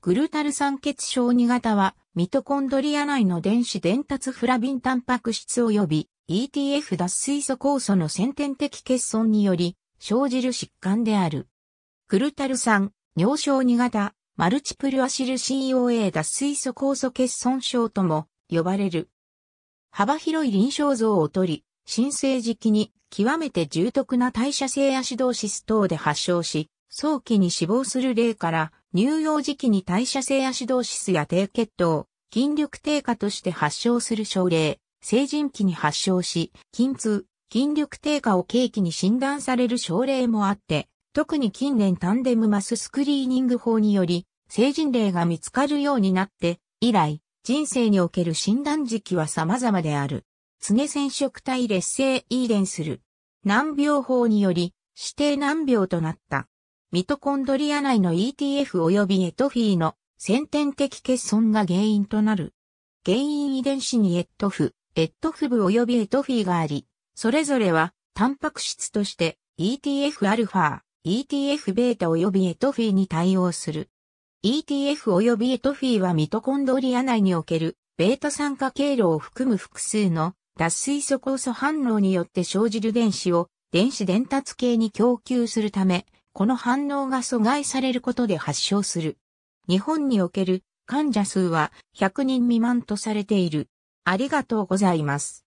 グルタル酸欠症2型は、ミトコンドリア内の電子伝達フラビンタンパク質及び ETF 脱水素酵素の先天的欠損により生じる疾患である。グルタル酸、尿症2型、マルチプルアシル COA 脱水素酵素欠損症とも呼ばれる。幅広い臨床像をとり、新生時期に極めて重篤な代謝性アシドーシス等で発症し、早期に死亡する例から、乳幼児期に代謝性アシドーシスや低血糖、筋力低下として発症する症例、成人期に発症し、筋痛、筋力低下を契機に診断される症例もあって、特に近年タンデムマススクリーニング法により、成人例が見つかるようになって、以来、人生における診断時期は様々である。常染色体劣性遺伝する。難病法により、指定難病となった。ミトコンドリア内の ETF 及びエトフィーの先天的欠損が原因となる。原因遺伝子にエットフ、エットフ部及びエトフィーがあり、それぞれは、タンパク質として ETFα、ETFβ 及びエトフィーに対応する。ETF 及びエトフィーはミトコンドリア内における、β 酸化経路を含む複数の脱水素酵素反応によって生じる電子を電子伝達系に供給するため、この反応が阻害されることで発症する。日本における患者数は100人未満とされている。ありがとうございます。